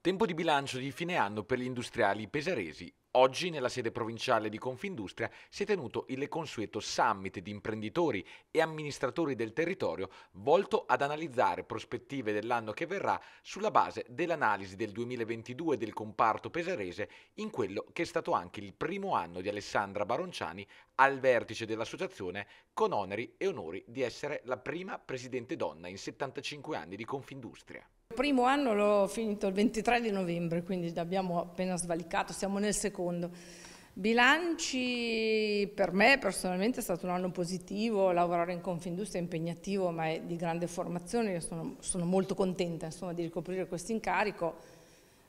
Tempo di bilancio di fine anno per gli industriali pesaresi. Oggi nella sede provinciale di Confindustria si è tenuto il consueto summit di imprenditori e amministratori del territorio volto ad analizzare prospettive dell'anno che verrà sulla base dell'analisi del 2022 del comparto pesarese in quello che è stato anche il primo anno di Alessandra Baronciani al vertice dell'associazione con oneri e onori di essere la prima presidente donna in 75 anni di Confindustria. Il primo anno l'ho finito il 23 di novembre, quindi l'abbiamo appena svalicato, siamo nel secondo. Bilanci per me personalmente è stato un anno positivo, lavorare in Confindustria è impegnativo ma è di grande formazione, io sono, sono molto contenta insomma, di ricoprire questo incarico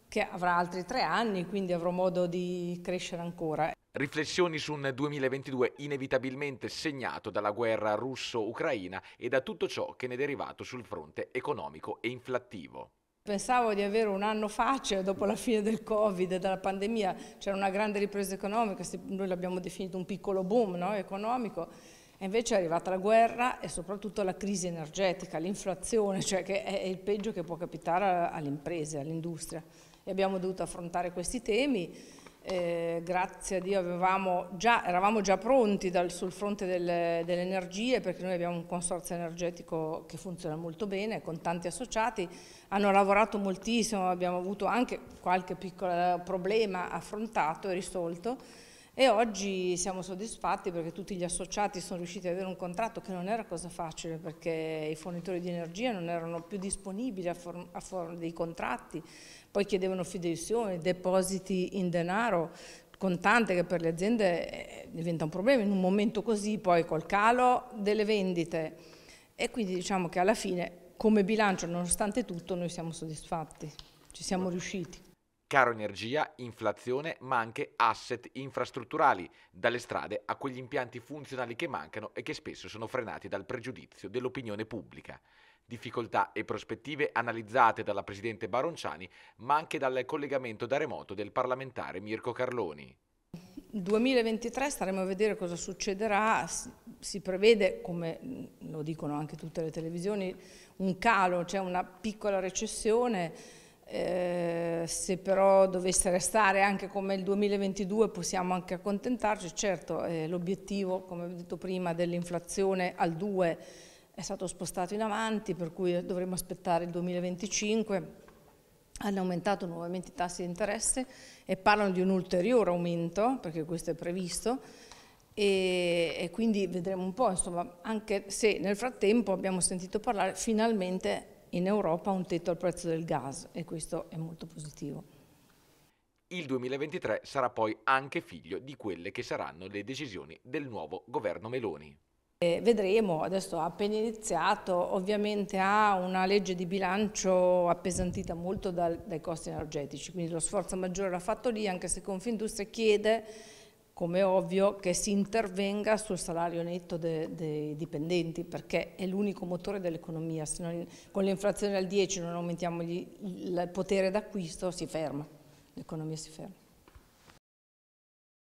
che avrà altri tre anni, quindi avrò modo di crescere ancora. Riflessioni su un 2022 inevitabilmente segnato dalla guerra russo-ucraina e da tutto ciò che ne è derivato sul fronte economico e inflattivo. Pensavo di avere un anno facile dopo la fine del Covid dalla pandemia, c'era una grande ripresa economica, noi l'abbiamo definito un piccolo boom no? economico e invece è arrivata la guerra e soprattutto la crisi energetica, l'inflazione, cioè che è il peggio che può capitare alle imprese, all'industria. E abbiamo dovuto affrontare questi temi. Eh, grazie a Dio già, eravamo già pronti dal, sul fronte delle, delle energie perché noi abbiamo un consorzio energetico che funziona molto bene con tanti associati, hanno lavorato moltissimo, abbiamo avuto anche qualche piccolo problema affrontato e risolto e oggi siamo soddisfatti perché tutti gli associati sono riusciti ad avere un contratto che non era cosa facile perché i fornitori di energia non erano più disponibili a, a forma dei contratti, poi chiedevano fideiussioni, depositi in denaro, contante che per le aziende eh, diventa un problema in un momento così, poi col calo delle vendite. E quindi diciamo che alla fine, come bilancio, nonostante tutto, noi siamo soddisfatti, ci siamo riusciti caro energia, inflazione, ma anche asset infrastrutturali, dalle strade a quegli impianti funzionali che mancano e che spesso sono frenati dal pregiudizio dell'opinione pubblica. Difficoltà e prospettive analizzate dalla Presidente Baronciani, ma anche dal collegamento da remoto del parlamentare Mirko Carloni. Il 2023 staremo a vedere cosa succederà, si prevede, come lo dicono anche tutte le televisioni, un calo, c'è cioè una piccola recessione, eh, se però dovesse restare anche come il 2022 possiamo anche accontentarci, certo eh, l'obiettivo, come ho detto prima, dell'inflazione al 2 è stato spostato in avanti, per cui dovremmo aspettare il 2025 hanno aumentato nuovamente i tassi di interesse e parlano di un ulteriore aumento, perché questo è previsto, e, e quindi vedremo un po', insomma, anche se nel frattempo abbiamo sentito parlare finalmente in Europa un tetto al prezzo del gas e questo è molto positivo. Il 2023 sarà poi anche figlio di quelle che saranno le decisioni del nuovo governo Meloni. Eh, vedremo, adesso ha appena iniziato, ovviamente ha una legge di bilancio appesantita molto dal, dai costi energetici, quindi lo sforzo maggiore l'ha fatto lì, anche se Confindustria chiede come ovvio che si intervenga sul salario netto dei dipendenti perché è l'unico motore dell'economia, se non, con l'inflazione al 10 non aumentiamo gli, il potere d'acquisto si ferma, l'economia si ferma.